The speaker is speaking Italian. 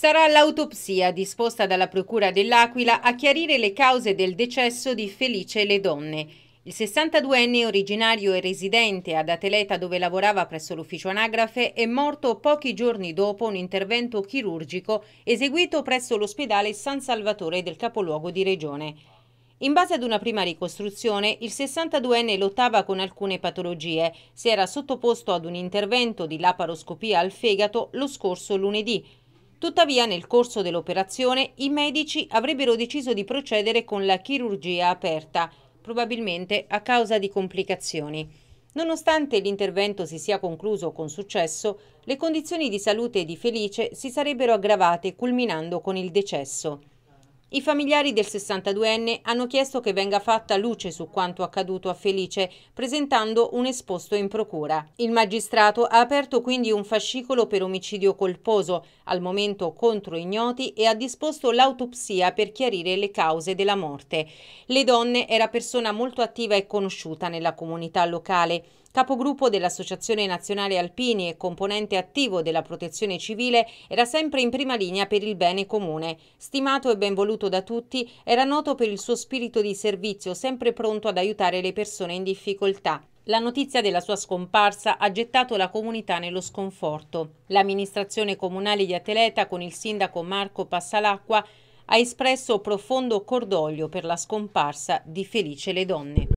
Sarà l'autopsia disposta dalla Procura dell'Aquila a chiarire le cause del decesso di Felice Le Donne. Il 62enne originario e residente ad Ateleta dove lavorava presso l'ufficio anagrafe è morto pochi giorni dopo un intervento chirurgico eseguito presso l'ospedale San Salvatore del capoluogo di regione. In base ad una prima ricostruzione, il 62enne lottava con alcune patologie. Si era sottoposto ad un intervento di laparoscopia al fegato lo scorso lunedì, Tuttavia nel corso dell'operazione i medici avrebbero deciso di procedere con la chirurgia aperta, probabilmente a causa di complicazioni. Nonostante l'intervento si sia concluso con successo, le condizioni di salute di Felice si sarebbero aggravate culminando con il decesso. I familiari del 62enne hanno chiesto che venga fatta luce su quanto accaduto a Felice, presentando un esposto in procura. Il magistrato ha aperto quindi un fascicolo per omicidio colposo, al momento contro ignoti, e ha disposto l'autopsia per chiarire le cause della morte. Le donne era persona molto attiva e conosciuta nella comunità locale. Capogruppo dell'Associazione Nazionale Alpini e componente attivo della Protezione Civile, era sempre in prima linea per il bene comune. Stimato e ben voluto da tutti, era noto per il suo spirito di servizio, sempre pronto ad aiutare le persone in difficoltà. La notizia della sua scomparsa ha gettato la comunità nello sconforto. L'amministrazione comunale di Atleta, con il sindaco Marco Passalacqua, ha espresso profondo cordoglio per la scomparsa di Felice Le Donne.